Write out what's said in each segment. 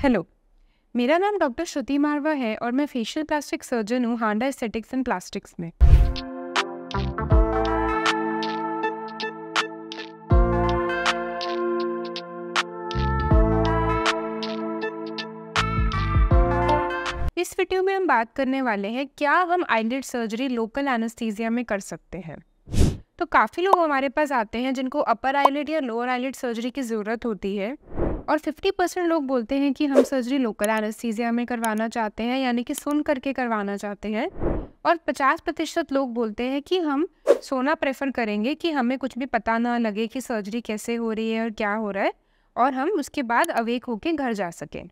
hello मेरा नाम doctor श्रुति मारवा है और मैं फेशियल प्लास्टिक सर्जन हूँ हांडा एस्थेटिक्स एंड प्लास्टिक्स में इस वीडियो में हम बात करने वाले हैं क्या हम आईलेट सर्जरी लोकल एनेस्थीसिया में कर सकते हैं तो काफ़ी लोग हमारे पास आते हैं जिनको अपर आईलेट या लोअर आईलेट सर्जरी की ज़रूरत होती है और 50 परसेंट लोग बोलते हैं कि हम सर्जरी लोकल एनेस्थीजिया में करवाना चाहते हैं यानी कि सुन करके करवाना चाहते हैं और 50 प्रतिशत लोग बोलते हैं कि हम सोना प्रेफर करेंगे कि हमें कुछ भी पता ना लगे कि सर्जरी कैसे हो रही है और क्या हो रहा है और हम उसके बाद अवेक होकर घर जा सकें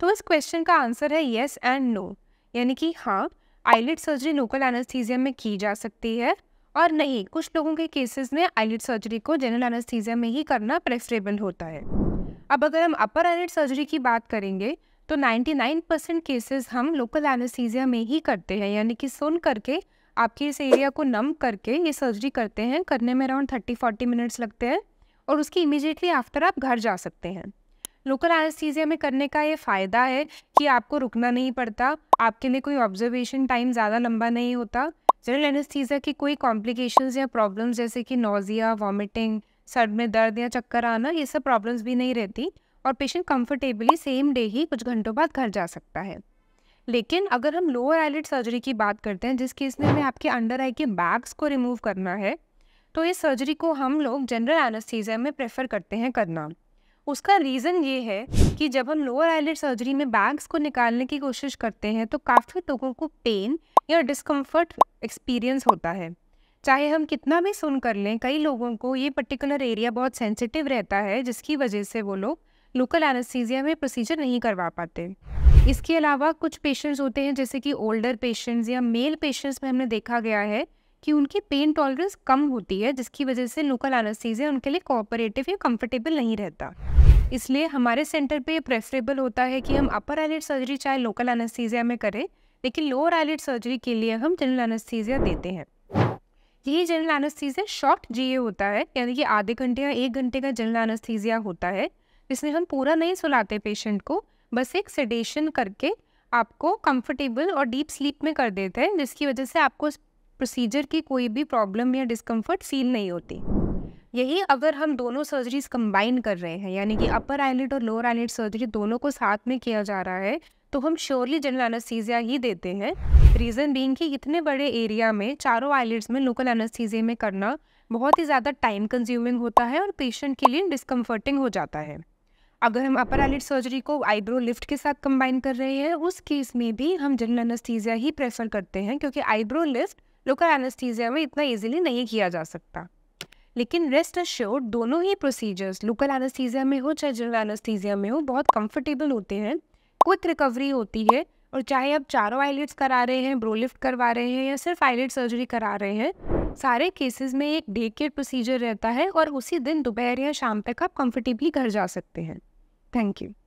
तो इस क्वेश्चन का आंसर है येस एंड नो यानी कि हाँ आईलेट सर्जरी लोकल एनेस्थीजिया में की जा सकती है और नहीं कुछ लोगों के केसेस में आईलेट सर्जरी को जनरल एनेस्थीजिया में ही करना प्रेफरेबल होता है अब अगर हम अपर एनेट सर्जरी की बात करेंगे तो 99 परसेंट केसेस हम लोकल एनेस्थीसिया में ही करते हैं यानी कि सुन करके आपके इस एरिया को नम करके ये सर्जरी करते हैं करने में अराउंड थर्टी फोर्टी मिनट्स लगते हैं और उसकी इमिजिएटली आफ्टर आप घर जा सकते हैं लोकल एनेस्थीसिया में करने का ये फ़ायदा है कि आपको रुकना नहीं पड़ता आपके लिए कोई ऑब्जर्वेशन टाइम ज़्यादा लंबा नहीं होता जनरल एनेस्थीजिया की कोई कॉम्प्लिकेशंस या प्रॉब्लम्स जैसे कि नोज़िया वॉमिटिंग सर में दर्द या चक्कर आना ये सब प्रॉब्लम्स भी नहीं रहती और पेशेंट कंफर्टेबली सेम डे ही कुछ घंटों बाद घर जा सकता है लेकिन अगर हम लोअर आईलेट सर्जरी की बात करते हैं जिस केस में हमें आपके अंडर आई के बैग्स को रिमूव करना है तो इस सर्जरी को हम लोग जनरल एनस्थीजिया में प्रेफर करते हैं करना उसका रीज़न ये है कि जब हम लोअर आईलेट सर्जरी में बैग्स को निकालने की कोशिश करते हैं तो काफ़ी लोगों को पेन या डिस्कम्फर्ट एक्सपीरियंस होता है चाहे हम कितना भी सुन कर लें कई लोगों को ये पर्टिकुलर एरिया बहुत सेंसिटिव रहता है जिसकी वजह से वो लोग लोकल एनेस्थीजिया में प्रोसीजर नहीं करवा पाते इसके अलावा कुछ पेशेंट्स होते हैं जैसे कि ओल्डर पेशेंट्स या मेल पेशेंट्स में हमने देखा गया है कि उनकी पेन टॉलरेंस कम होती है जिसकी वजह से लोकल एनेस्थीजिया उनके लिए कोऑपरेटिव या कंफर्टेबल नहीं रहता इसलिए हमारे सेंटर पे प्रेफरेबल होता है कि हम अपर आईलेट सर्जरी चाहे लोकल एनेस्थीजिया में करें लेकिन लोअर आईलेट सर्जरी के लिए हम जनरल एनेस्थीजिया देते हैं ये जनरल एनस्थीजिया शॉर्ट जी होता है यानी कि आधे घंटे या एक घंटे का जनरल एनस्थीजिया होता है इसमें हम पूरा नहीं सुलाते पेशेंट को बस एक सेडेशन करके आपको कंफर्टेबल और डीप स्लीप में कर देते हैं जिसकी वजह से आपको प्रोसीजर की कोई भी प्रॉब्लम या डिस्कम्फर्ट फील नहीं होती यही अगर हम दोनों सर्जरीज कंबाइन कर रहे हैं यानी कि अपर आईलेट और लोअर आईलेट सर्जरी दोनों को साथ में किया जा रहा है तो हम श्योरली जनरल एनस्थीजिया ही देते हैं रीज़न बीइंग कि इतने बड़े एरिया में चारों आइलेट्स में लोकल एनेस्थीजिया में करना बहुत ही ज़्यादा टाइम कंज्यूमिंग होता है और पेशेंट के लिए डिस्कम्फर्टिंग हो जाता है अगर हम अपर आइलेट सर्जरी को आईब्रो लिफ्ट के साथ कंबाइन कर रहे हैं उस केस में भी हम जनरल एनेस्थीजिया ही प्रेफर करते हैं क्योंकि आईब्रो लिफ्ट लोकल एनेस्थीजिया में इतना ईजिली नहीं किया जा सकता लेकिन रेस्ट अश्योर दोनों ही प्रोसीजर्स लोकल एनेस्थीजिया में हो चाहे जनरल एनेस्थीजिया में हो बहुत कंफर्टेबल होते हैं क्विक रिकवरी होती है और चाहे आप चारों आईलेट्स करा रहे हैं ब्रोलिफ्ट करवा रहे हैं या सिर्फ आईलेट सर्जरी करा रहे हैं सारे केसेस में एक डे केयर प्रोसीजर रहता है और उसी दिन दोपहर या शाम तक आप कंफर्टेबली घर जा सकते हैं थैंक यू